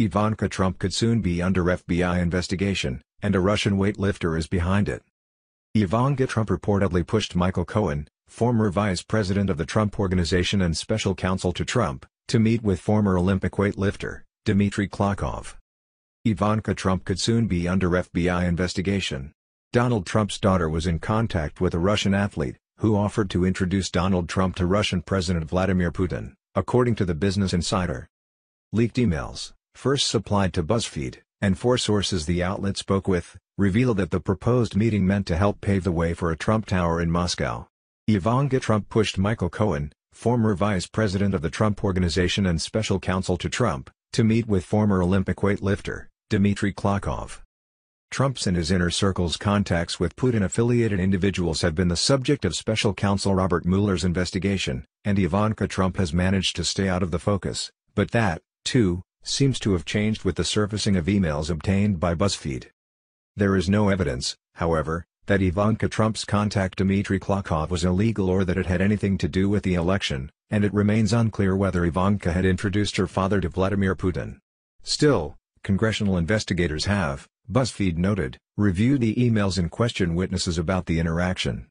Ivanka Trump could soon be under FBI investigation, and a Russian weightlifter is behind it. Ivanka Trump reportedly pushed Michael Cohen, former vice president of the Trump Organization and special counsel to Trump, to meet with former Olympic weightlifter, Dmitry Klokov. Ivanka Trump could soon be under FBI investigation. Donald Trump's daughter was in contact with a Russian athlete, who offered to introduce Donald Trump to Russian President Vladimir Putin, according to the Business Insider. Leaked emails first supplied to BuzzFeed, and four sources the outlet spoke with, reveal that the proposed meeting meant to help pave the way for a Trump Tower in Moscow. Ivanka Trump pushed Michael Cohen, former vice president of the Trump Organization and special counsel to Trump, to meet with former Olympic weightlifter, Dmitry Klokov. Trump's and his inner circle's contacts with Putin-affiliated individuals have been the subject of special counsel Robert Mueller's investigation, and Ivanka Trump has managed to stay out of the focus, but that, too, seems to have changed with the surfacing of emails obtained by BuzzFeed. There is no evidence, however, that Ivanka Trump's contact Dmitry Klokov was illegal or that it had anything to do with the election, and it remains unclear whether Ivanka had introduced her father to Vladimir Putin. Still, congressional investigators have, BuzzFeed noted, reviewed the emails and questioned witnesses about the interaction.